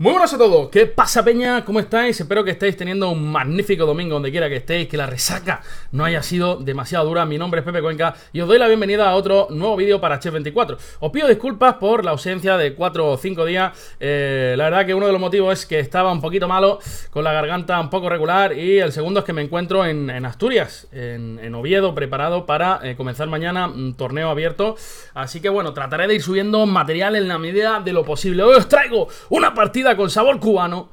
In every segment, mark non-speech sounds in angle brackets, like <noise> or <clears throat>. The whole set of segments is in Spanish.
Muy buenas a todos, ¿qué pasa Peña? ¿Cómo estáis? Espero que estéis teniendo un magnífico domingo donde quiera que estéis, que la resaca no haya sido demasiado dura. Mi nombre es Pepe Cuenca y os doy la bienvenida a otro nuevo vídeo para Chef24. Os pido disculpas por la ausencia de 4 o 5 días. Eh, la verdad que uno de los motivos es que estaba un poquito malo, con la garganta un poco regular y el segundo es que me encuentro en, Asturias, en, Oviedo, preparado para eh, comenzar mañana un torneo abierto. Así que bueno, trataré de ir subiendo material en la medida de lo posible. Hoy os traigo una partida con sabor cubano.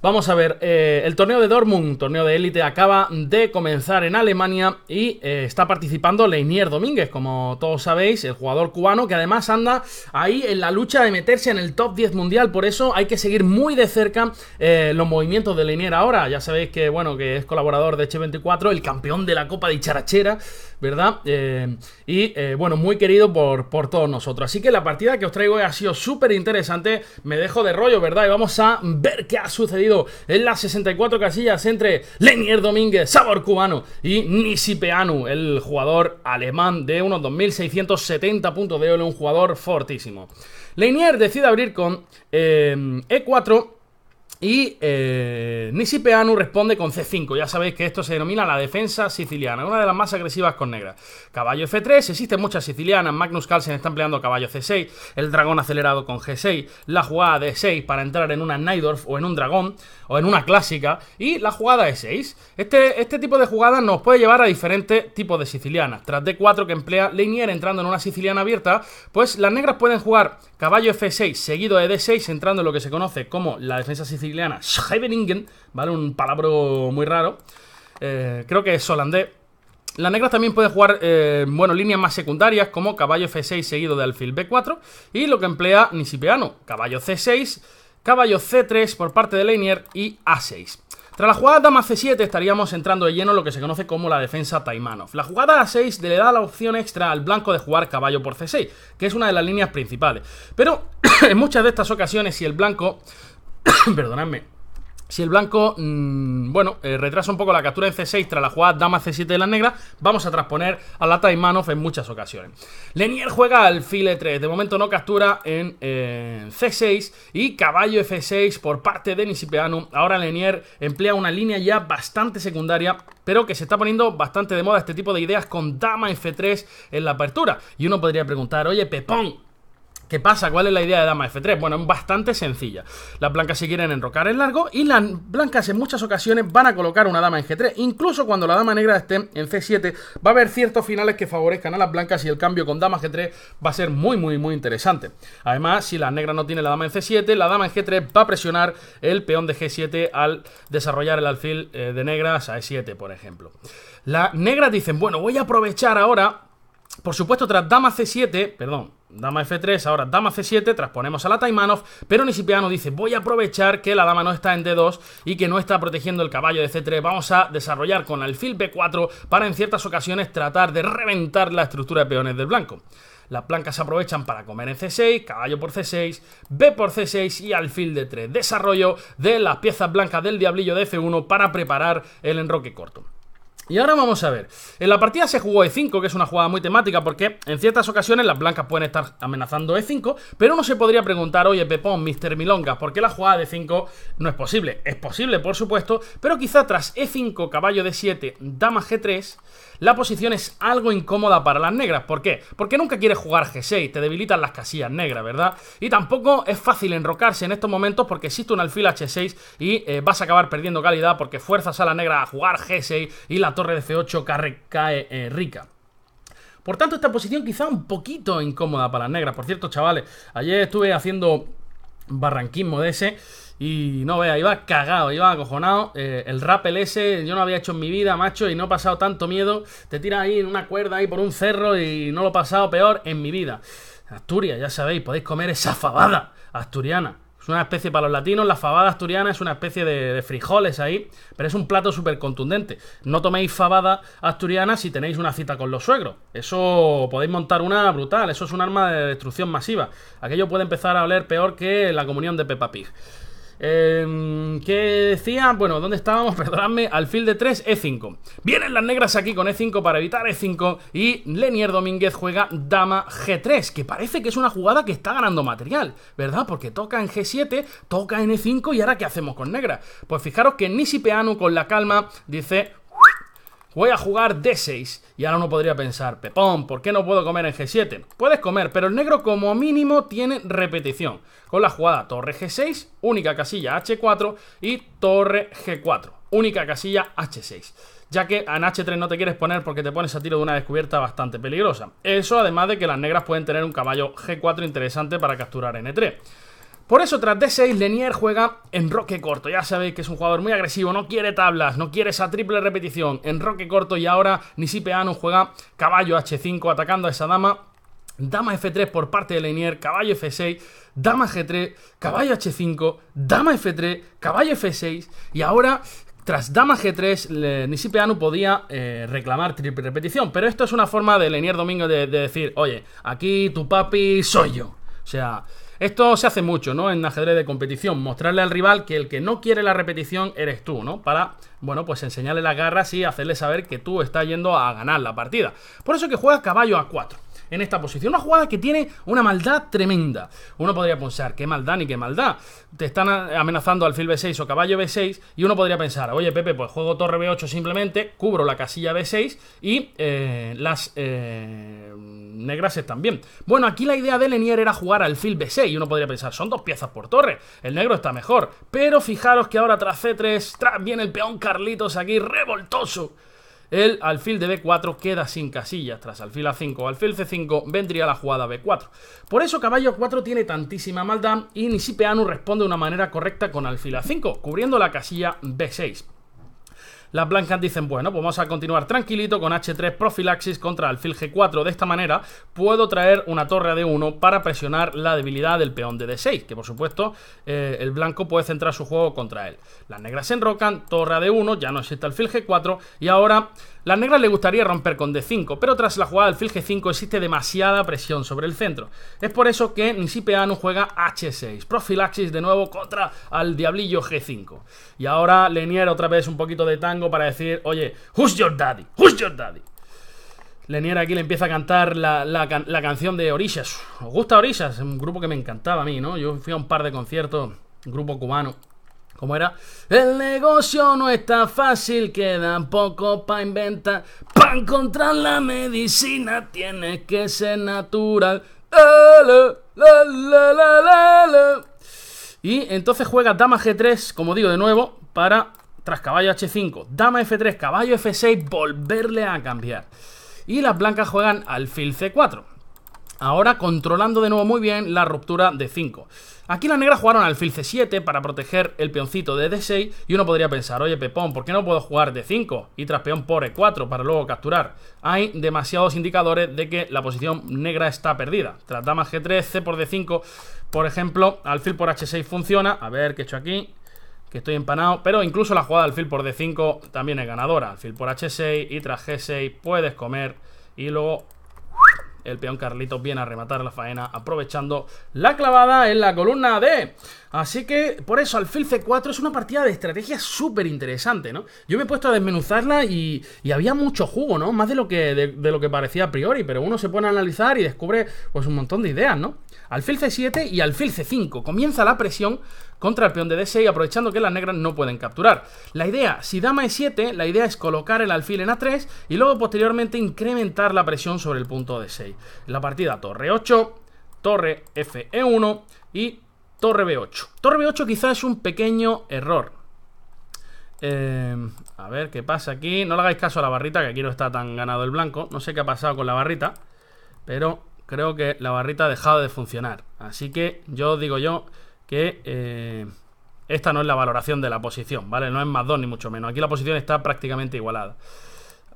Vamos a ver, eh, el torneo de Dortmund, torneo de élite, acaba de comenzar en Alemania y eh, está participando Leinier Domínguez, como todos sabéis, el jugador cubano que además anda ahí en la lucha de meterse en el top 10 mundial, por eso hay que seguir muy de cerca eh, los movimientos de Leinier ahora, ya sabéis que, bueno, que es colaborador de H24, el campeón de la Copa de Charachera ¿verdad? Eh, y eh, bueno, muy querido por, todos nosotros. Así que la partida que os traigo ha sido súper interesante. Me dejo de rollo, ¿verdad? Y vamos a ver qué ha sucedido en las 64 casillas entre Lenier Domínguez, sabor cubano, y Nisipeanu, el jugador alemán de unos 2670 puntos de oro, un jugador fortísimo. Lenier decide abrir con E4 eh, e y eh, Nisi responde con C5. Ya sabéis que esto se denomina la defensa siciliana, una de las más agresivas con negras. Caballo F3, existen muchas sicilianas. Magnus Carlsen está empleando caballo C6, el dragón acelerado con G6, la jugada d 6 para entrar en una Naidorf o en un dragón o en una clásica, y la jugada E6. Este, este, tipo de jugadas nos puede llevar a diferentes tipos de sicilianas. Tras D4 que emplea Leinier entrando en una siciliana abierta, pues las negras pueden jugar Caballo F6, seguido de D6, entrando en lo que se conoce como la defensa siciliana Scheveningen, ¿vale? Un palabro muy raro. Eh, creo que es holandés. La Negra también puede jugar, eh, bueno, líneas más secundarias como caballo F6 seguido de alfil B4 y lo que emplea Nisipeano, caballo C6, caballo C3 por parte de Leinier y A6. Tras la jugada dama c7 estaríamos entrando de lleno lo que se conoce como la defensa Taimanov. La jugada a6 le da la opción extra al blanco de jugar caballo por c6, que es una de las líneas principales. Pero <coughs> en muchas de estas ocasiones, si el blanco... <coughs> perdonadme si el blanco, mm, bueno, eh, retrasa un poco la captura en C6 tras la jugada dama C7 de la negra, vamos a transponer a la manoff en muchas ocasiones. Lenier juega alfil E3, de momento no captura en C6 y caballo F6 por parte de Nisipeanu. Ahora Lenier emplea una línea ya bastante secundaria, pero que se está poniendo bastante de moda este tipo de ideas con dama F3 en la apertura. Y uno podría preguntar, oye, Pepón, ¿Qué pasa? ¿Cuál es la idea de dama F3? Bueno, es bastante sencilla. Las blancas si quieren enrocar en largo y las blancas en muchas ocasiones van a colocar una dama en G3. Incluso cuando la dama negra esté en C7 va a haber ciertos finales que favorezcan a las blancas y el cambio con dama G3 va a ser muy, muy, muy interesante. Además, si la negra no tiene la dama en C7, la dama en G3 va a presionar el peón de G7 al desarrollar el alfil eh, de negras a E7, por ejemplo. Las negras dicen, bueno, voy a aprovechar ahora... Por supuesto, tras dama C7, perdón, Dama F3, ahora dama C7, transponemos a la Taimanov, pero Nisipiano dice, voy a aprovechar que la dama no está en D2 y que no está protegiendo el caballo de C3, vamos a desarrollar con alfil B4 para en ciertas ocasiones tratar de reventar la estructura de peones del blanco. Las blancas se aprovechan para comer en C6, caballo por C6, B por C6 y alfil D3. Desarrollo de las piezas blancas del diablillo de F1 para preparar el enroque corto. Y ahora vamos a ver. En la partida se jugó E5, que es una jugada muy temática, porque en ciertas ocasiones las blancas pueden estar amenazando E5, pero uno se podría preguntar, oye, Pepón, Mr. Milonga, ¿por qué la jugada de E5 no es posible? Es posible, por supuesto, pero quizá tras E5, caballo de 7 dama G3, la posición es algo incómoda para las negras. ¿Por qué? Porque nunca quieres jugar G6, te debilitan las casillas negras, ¿verdad? Y tampoco es fácil enrocarse en estos momentos porque existe un alfil H6 y eh, vas a acabar perdiendo calidad porque fuerzas a la negra a jugar G6 y la torre de C8 cae, eh, rica. Por tanto, esta posición quizá un poquito incómoda para las negras. Por cierto, chavales, ayer estuve haciendo barranquismo de ese y no vea, iba cagado, iba acojonado. Eh, el rappel ese yo no había hecho en mi vida, macho, y no he pasado tanto miedo. Te tiras ahí en una cuerda, ahí por un cerro y no lo he pasado peor en mi vida. Asturias, ya sabéis, podéis comer esa fabada asturiana. Es una especie para los latinos, la fabada asturiana es una especie de, frijoles ahí, pero es un plato súper contundente. No toméis fabada asturiana si tenéis una cita con los suegros. Eso podéis montar una brutal, eso es un arma de destrucción masiva. Aquello puede empezar a oler peor que la comunión de Peppa Pig. Eh, ¿Qué decía? Bueno, ¿dónde estábamos? <laughs> Perdonadme, alfil de 3, E5. Vienen las negras aquí con E5 para evitar E5 y Lenier Domínguez juega dama G3, que parece que es una jugada que está ganando material, ¿verdad? Porque toca en G7, toca en E5 y ahora ¿qué hacemos con negra? Pues fijaros que Nisi Peanu con la calma dice Voy a jugar D6. Y ahora uno podría pensar, Pepón, ¿por qué no puedo comer en G7? Puedes comer, pero el negro como mínimo tiene repetición. Con la jugada torre G6, única casilla H4 y torre G4, única casilla H6 ya que en H3 no te quieres poner porque te pones a tiro de una descubierta bastante peligrosa. Eso además de que las negras pueden tener un caballo G4 interesante para capturar en e 3 por eso, tras D6, Lenier juega en roque corto. Ya sabéis que es un jugador muy agresivo, no quiere tablas, no quiere esa triple repetición. En roque corto y ahora Anu juega caballo H5 atacando a esa dama. Dama F3 por parte de Lenier, caballo F6, dama G3, caballo H5, dama F3, caballo F6 y ahora tras dama G3, Anu podía eh, reclamar triple repetición, pero esto es una forma de Lenier Domingo de, de decir, oye, aquí tu papi soy yo. O sea, esto se hace mucho, ¿no? En ajedrez de competición, mostrarle al rival que el que no quiere la repetición eres tú, ¿no? Para, bueno, pues enseñarle las garras y hacerle saber que tú estás yendo a ganar la partida. Por eso que juegas caballo a 4 en esta posición. Una jugada que tiene una maldad tremenda. Uno podría pensar, qué maldad ni qué maldad. Te están amenazando alfil B6 o caballo B6 y uno podría pensar, oye Pepe, pues juego torre B8 simplemente, cubro la casilla B6 y eh, las eh, negras negras bien Bueno, aquí la idea de Lenier era jugar alfil B6 y uno podría pensar, son dos piezas por torre, el negro está mejor. Pero fijaros que ahora tras C3, viene el peón Carlitos aquí, revoltoso. El alfil de B4 queda sin casillas tras alfil A5. Alfil C5 vendría la jugada B4. Por eso caballo 4 tiene tantísima maldad y Nisipeanu responde de una manera correcta con alfil A5, cubriendo la casilla B6. Las blancas dicen, bueno, pues vamos a continuar tranquilito con H3 profilaxis contra alfil G4. De esta manera puedo traer una torre de 1 para presionar la debilidad del peón de D6, que por supuesto eh, el blanco puede centrar su juego contra él. Las negras se enrocan, torre de 1, ya no existe alfil G4 y ahora las negras le gustaría romper con D5, pero tras la jugada del fil G5 existe demasiada presión sobre el centro. Es por eso que Nisipeanu juega H6, profilaxis de nuevo contra al diablillo G5. Y ahora Lenier otra vez un poquito de tan para decir, oye, who's your daddy? Who's your daddy? Lenier aquí le empieza a cantar la, canción de Orishas. ¿Os gusta Orishas? Un grupo que me encantaba a mí, ¿no? Yo fui a un par de conciertos, grupo cubano. ¿Cómo era? El negocio no está fácil, queda poco para inventar. Para encontrar la medicina tienes que ser natural. y entonces juega dama G3, como digo de nuevo, para tras caballo H5, dama F3, caballo F6, volverle a cambiar. Y las blancas juegan alfil C4. Ahora controlando de nuevo muy bien la ruptura de 5. Aquí las negras jugaron alfil C7 para proteger el peoncito de D6 y uno podría pensar, oye Pepón, ¿por qué no puedo jugar D5 y tras peón por E4 para luego capturar? Hay demasiados indicadores de que la posición negra está perdida. Tras dama G3, C por D5, por ejemplo, alfil por H6 funciona. A ver, ¿qué he hecho aquí? que estoy empanado. Pero incluso la jugada del FIL por D5 también es ganadora. fil por H6 y tras G6 puedes comer. Y luego el peón Carlitos viene a rematar la faena aprovechando la clavada en la columna D. Así que, por eso, Alfil C4 es una partida de estrategia súper interesante, ¿no? Yo me he puesto a desmenuzarla y, había mucho jugo, ¿no? Más de lo, que, de, lo que parecía a priori, pero uno se pone a analizar y descubre pues un montón de ideas, ¿no? Alfil C7 y Alfil C5. Comienza la presión contra el peón de D6 aprovechando que las negras no pueden capturar. La idea, si dama E7, la idea es colocar el alfil en A3 y luego posteriormente incrementar la presión sobre el punto D6. La partida torre 8, torre F1 e y Torre B8. Torre B8 quizás es un pequeño error. Eh, a ver qué pasa aquí. No le hagáis caso a la barrita, que aquí no está tan ganado el blanco. No sé qué ha pasado con la barrita, pero creo que la barrita ha dejado de funcionar. Así que yo digo yo que eh, esta no es la valoración de la posición, ¿vale? No es más 2 ni mucho menos. Aquí la posición está prácticamente igualada.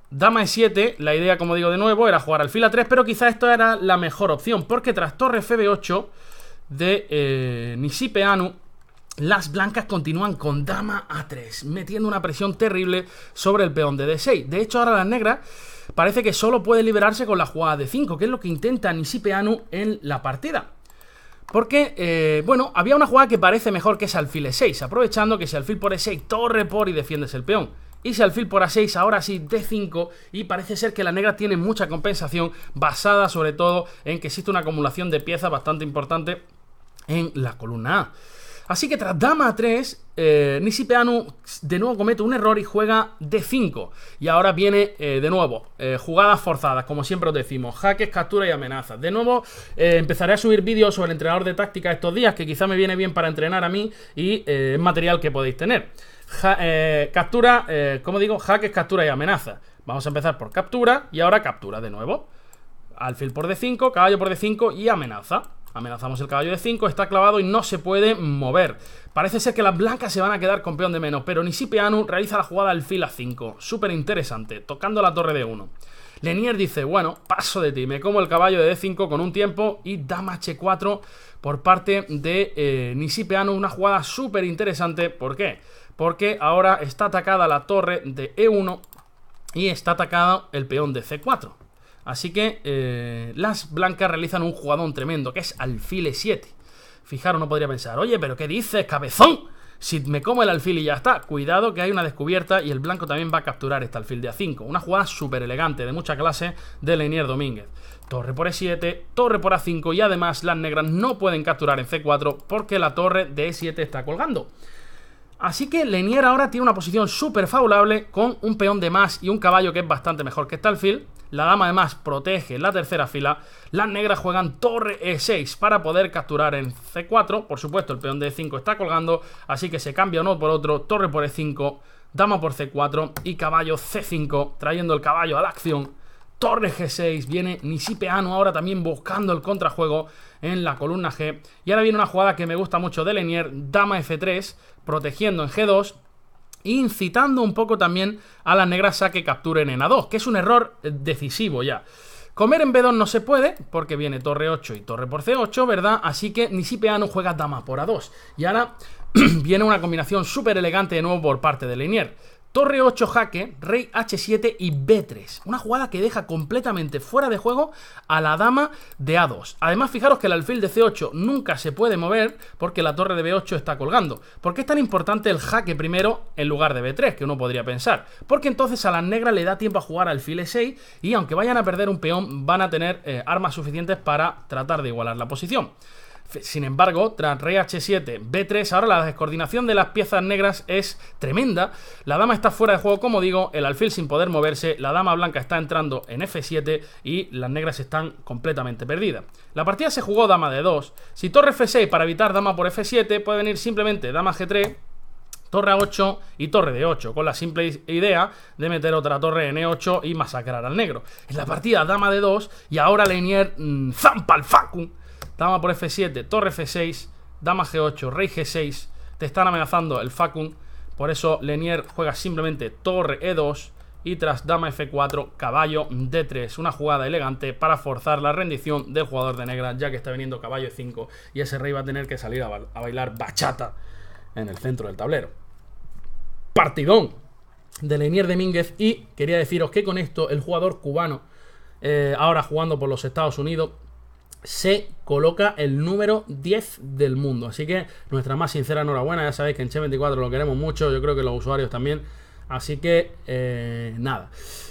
Dama E7, la idea, como digo de nuevo, era jugar al fila 3, pero quizás esto era la mejor opción, porque tras torre FB8 de eh, Nisipeanu, las blancas continúan con dama A3, metiendo una presión terrible sobre el peón de D6. De hecho, ahora las negras parece que solo puede liberarse con la jugada de 5, que es lo que intenta Nisipeanu en la partida. Porque, eh, bueno, había una jugada que parece mejor que es alfil E6, aprovechando que si alfil por E6 torre por y defiendes el peón y alfil por a6, ahora sí d5 y parece ser que la negra tiene mucha compensación basada sobre todo en que existe una acumulación de piezas bastante importante en la columna A. Así que tras dama 3, eh, de nuevo comete un error y juega d5. Y ahora viene eh, de nuevo eh, jugadas forzadas, como siempre os decimos, jaques, captura y amenazas. De nuevo eh, empezaré a subir vídeos sobre el entrenador de táctica estos días, que quizá me viene bien para entrenar a mí y es material que podéis tener. Eh, captura, eh, como digo, jaques, captura y amenaza. Vamos a empezar por captura y ahora captura de nuevo. Alfil por D5, caballo por D5 y amenaza. Amenazamos el caballo de 5, está clavado y no se puede mover. Parece ser que las blancas se van a quedar con peón de menos, pero Nisipeanu realiza la jugada alfil a 5. Súper interesante, tocando la torre de 1. Lenier dice, bueno, paso de ti, me como el caballo de D5 con un tiempo y dama H4 por parte de eh, Una jugada súper interesante, ¿por qué? Porque ahora está atacada la torre de E1 y está atacado el peón de C4. Así que eh, las blancas realizan un jugadón tremendo, que es alfil E7. Fijaros, no podría pensar, oye, pero ¿qué dices, cabezón? Si me como el alfil y ya está, cuidado que hay una descubierta y el blanco también va a capturar este alfil de A5. Una jugada súper elegante, de mucha clase, de Lenier Domínguez. Torre por E7, torre por A5 y además las negras no pueden capturar en C4 porque la torre de E7 está colgando. Así que Lenier ahora tiene una posición súper favorable con un peón de más y un caballo que es bastante mejor que alfil. La dama de más protege la tercera fila. Las negras juegan torre E6 para poder capturar en C4. Por supuesto, el peón de E5 está colgando, así que se cambia uno por otro. Torre por E5, dama por C4 y caballo C5, trayendo el caballo a la acción torre G6, viene Nisipeano ahora también buscando el contrajuego en la columna G. Y ahora viene una jugada que me gusta mucho de Lenier, dama F3, protegiendo en G2, incitando un poco también a las negras a que capturen en A2, que es un error decisivo ya. Comer en B2 no se puede, porque viene torre 8 y torre por C8, ¿verdad? Así que Nisipeano juega dama por A2. Y ahora <clears throat> viene una combinación súper elegante de nuevo por parte de Lenier. Torre 8 jaque, rey h7 y b3. Una jugada que deja completamente fuera de juego a la dama de a2. Además, fijaros que el alfil de c8 nunca se puede mover porque la torre de b8 está colgando. ¿Por qué es tan importante el jaque primero en lugar de b3? Que uno podría pensar. Porque entonces a la negra le da tiempo a jugar alfil e6 y aunque vayan a perder un peón van a tener eh, armas suficientes para tratar de igualar la posición. Sin embargo, tras rey h7, b3, ahora la descoordinación de las piezas negras es tremenda. La dama está fuera de juego, como digo, el alfil sin poder moverse, la dama blanca está entrando en f7 y las negras están completamente perdidas. La partida se jugó dama de 2. Si torre f6 para evitar dama por f7, puede venir simplemente dama g3, torre a8 y torre d 8, con la simple idea de meter otra torre en e8 y masacrar al negro. En la partida dama de 2 y ahora Lenier mm, zampa al facu Dama por F7, torre F6, dama G8, rey G6. Te están amenazando el Facun. Por eso Lenier juega simplemente torre E2 y tras dama F4, caballo D3. Una jugada elegante para forzar la rendición del jugador de negra, ya que está viniendo caballo E5 y ese rey va a tener que salir a, bailar bachata en el centro del tablero. Partidón de Lenier Domínguez y quería deciros que con esto el jugador cubano, eh, ahora jugando por los Estados Unidos, se coloca el número 10 del mundo. Así que nuestra más sincera enhorabuena. Ya sabéis que en Che24 lo queremos mucho. Yo creo que los usuarios también. Así que eh, nada.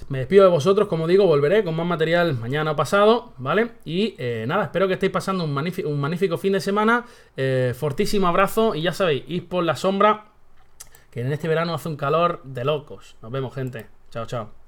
Me despido de vosotros. Como digo, volveré con más material mañana pasado. ¿Vale? Y eh, nada, espero que estéis pasando un, magnífico, fin de semana. Eh, fortísimo abrazo. Y ya sabéis, id por la sombra. Que en este verano hace un calor de locos. Nos vemos, gente. Chao, chao.